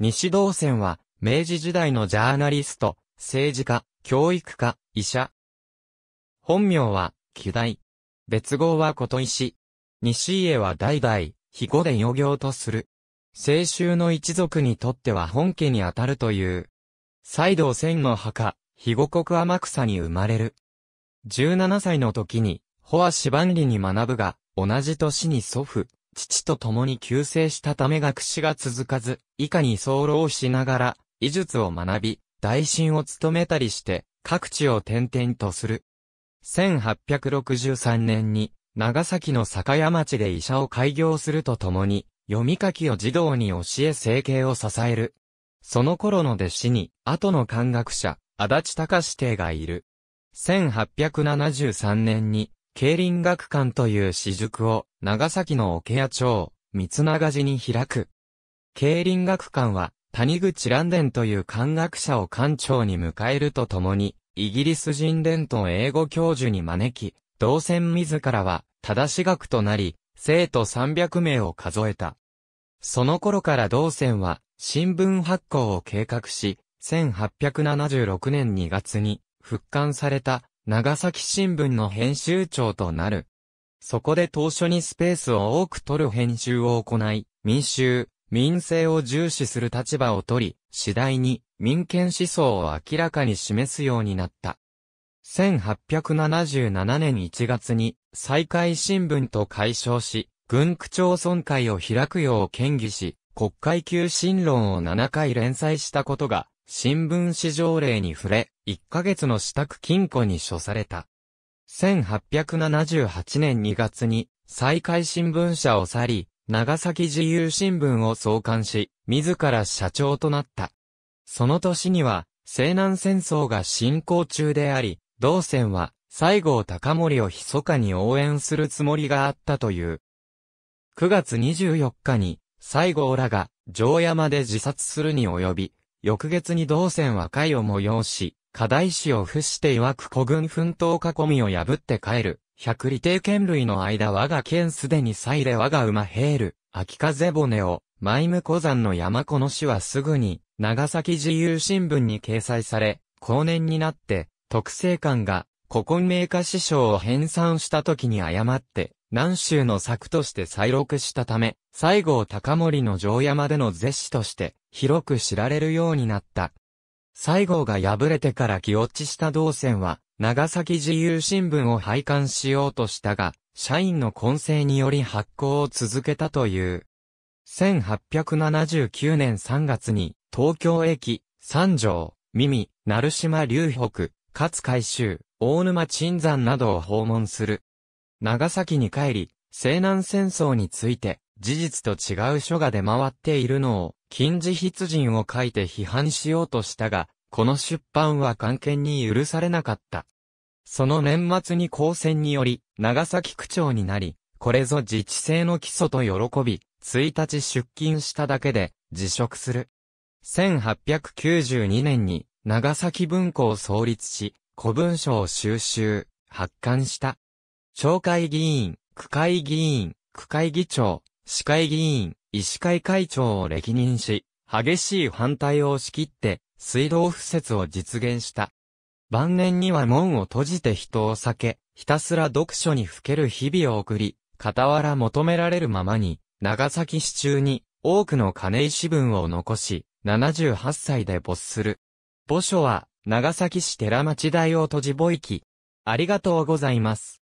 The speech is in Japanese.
西道線は、明治時代のジャーナリスト、政治家、教育家、医者。本名は、旧大。別号は琴石。西家は代々、肥後で余行とする。青州の一族にとっては本家にあたるという。西道仙の墓、肥後国天草に生まれる。17歳の時に、保シバン里に学ぶが、同じ年に祖父、父と共に休生したため学士が続かず、以下に候しながら、医術を学び、大臣を務めたりして、各地を転々とする。1863年に、長崎の酒屋町で医者を開業するとともに、読み書きを児童に教え生計を支える。その頃の弟子に、後の漢学者、足立隆史帝がいる。1873年に、経林学館という私塾を長崎の桶屋町、三長寺に開く。経林学館は谷口蘭伝という漢学者を館長に迎えるとともに、イギリス人伝統英語教授に招き、同線自らは正し学となり、生徒300名を数えた。その頃から同線は新聞発行を計画し、1876年2月に復刊された長崎新聞の編集長となる。そこで当初にスペースを多く取る編集を行い、民衆、民政を重視する立場を取り、次第に民権思想を明らかに示すようになった。1877年1月に、再開新聞と解消し、軍区町村会を開くよう建議し、国会級新論を7回連載したことが、新聞紙条例に触れ、1ヶ月の支度金庫に処された。1878年2月に、再開新聞社を去り、長崎自由新聞を創刊し、自ら社長となった。その年には、西南戦争が進行中であり、同船は、西郷隆盛を密かに応援するつもりがあったという。9月24日に、西郷らが、城山で自殺するに及び、翌月に同戦は会を催し、課題市を伏して曰く古軍奮闘囲みを破って帰る。百里定剣類の間我が剣すでに祭で我が馬ヘール、秋風骨を、舞夢古山の山この詩はすぐに、長崎自由新聞に掲載され、後年になって、特政官が、古今名家師匠を編纂した時に誤って、南州の作として再録したため、西郷隆盛の城山での絶詞として、広く知られるようになった。西郷が敗れてから気落ちした道船は、長崎自由新聞を廃刊しようとしたが、社員の混成により発行を続けたという。1879年3月に、東京駅、三条、耳、鳴島流北、勝海州、大沼鎮山などを訪問する。長崎に帰り、西南戦争について、事実と違う書が出回っているのを、金字筆人を書いて批判しようとしたが、この出版は関係に許されなかった。その年末に公選により、長崎区長になり、これぞ自治性の基礎と喜び、1日出勤しただけで、辞職する。1892年に、長崎文庫を創立し、古文書を収集、発刊した。町会議員、区会議員、区会議長、市会議員、医師会会長を歴任し、激しい反対を押し切って、水道敷設を実現した。晩年には門を閉じて人を避け、ひたすら読書にふける日々を送り、傍ら求められるままに、長崎市中に多くの金石文を残し、78歳で没する。墓所は、長崎市寺町大王と寺墓域。ありがとうございます。